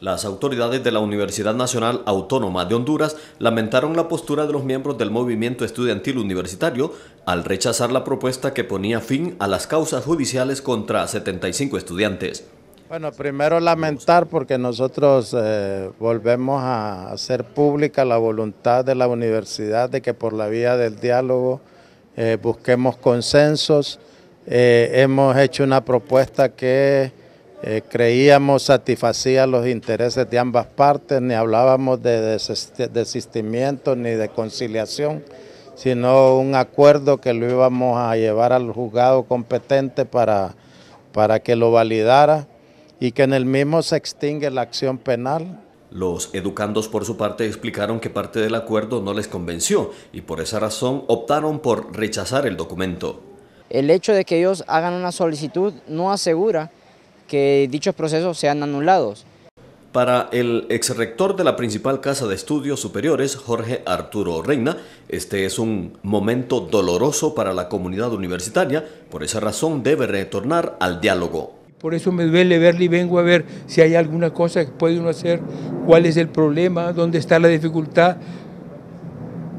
Las autoridades de la Universidad Nacional Autónoma de Honduras lamentaron la postura de los miembros del movimiento estudiantil universitario al rechazar la propuesta que ponía fin a las causas judiciales contra 75 estudiantes. Bueno, primero lamentar porque nosotros eh, volvemos a hacer pública la voluntad de la universidad de que por la vía del diálogo eh, busquemos consensos. Eh, hemos hecho una propuesta que eh, creíamos satisfacía los intereses de ambas partes, ni hablábamos de desistimiento ni de conciliación, sino un acuerdo que lo íbamos a llevar al juzgado competente para, para que lo validara y que en el mismo se extingue la acción penal. Los educandos por su parte explicaron que parte del acuerdo no les convenció y por esa razón optaron por rechazar el documento. El hecho de que ellos hagan una solicitud no asegura que dichos procesos sean anulados. Para el exrector de la principal casa de estudios superiores, Jorge Arturo Reina, este es un momento doloroso para la comunidad universitaria, por esa razón debe retornar al diálogo. Por eso me duele verle y vengo a ver si hay alguna cosa que puede uno hacer, cuál es el problema, dónde está la dificultad.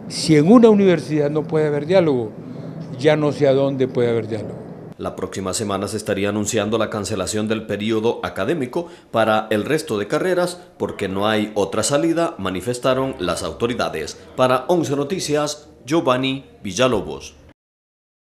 Si en una universidad no puede haber diálogo, ya no sé a dónde puede haber diálogo. La próxima semana se estaría anunciando la cancelación del periodo académico para el resto de carreras porque no hay otra salida, manifestaron las autoridades. Para 11 Noticias, Giovanni Villalobos.